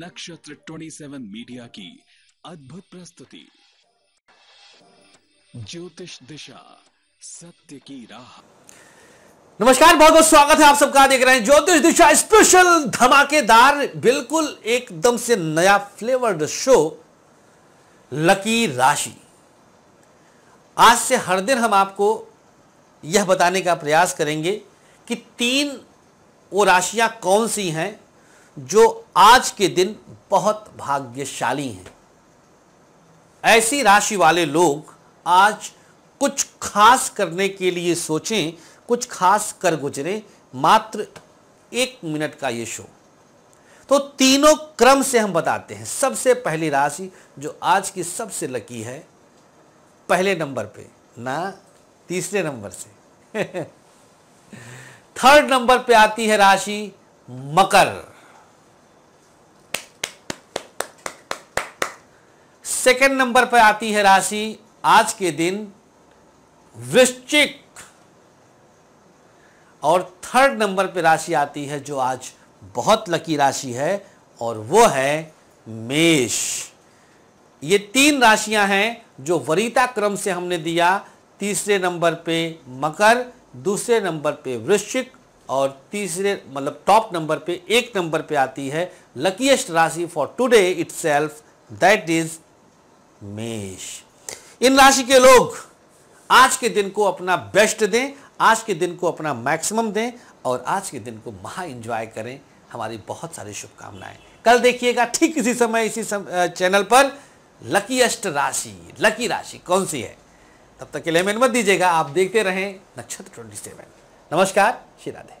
नक्षत्र 27 मीडिया की अद्भुत प्रस्तुति ज्योतिष दिशा सत्य की राह नमस्कार बहुत बहुत स्वागत है आप सबका देख रहे हैं ज्योतिष दिशा स्पेशल धमाकेदार बिल्कुल एकदम से नया फ्लेवर्ड शो लकी राशि आज से हर दिन हम आपको यह बताने का प्रयास करेंगे कि तीन वो राशियां कौन सी हैं जो आज के दिन बहुत भाग्यशाली हैं ऐसी राशि वाले लोग आज कुछ खास करने के लिए सोचें कुछ खास कर गुजरे मात्र एक मिनट का ये शो तो तीनों क्रम से हम बताते हैं सबसे पहली राशि जो आज की सबसे लकी है पहले नंबर पे ना तीसरे नंबर से थर्ड नंबर पे आती है राशि मकर सेकेंड नंबर पर आती है राशि आज के दिन वृश्चिक और थर्ड नंबर पर राशि आती है जो आज बहुत लकी राशि है और वो है मेष ये तीन राशियां हैं जो वरीता क्रम से हमने दिया तीसरे नंबर पे मकर दूसरे नंबर पे वृश्चिक और तीसरे मतलब टॉप नंबर पे एक नंबर पे आती है लकीस्ट राशि for today self that is मेष इन राशि के लोग आज के दिन को अपना बेस्ट दें आज के दिन को अपना मैक्सिमम दें और आज के दिन को महा इंजॉय करें हमारी बहुत सारी शुभकामनाएं कल देखिएगा ठीक इसी समय इसी सम, चैनल पर अष्ट राशि लकी राशि कौन सी है तब तक के लिए मेहनत दीजिएगा आप देखते रहें नक्षत्र ट्वेंटी सेवन नमस्कार श्री राधे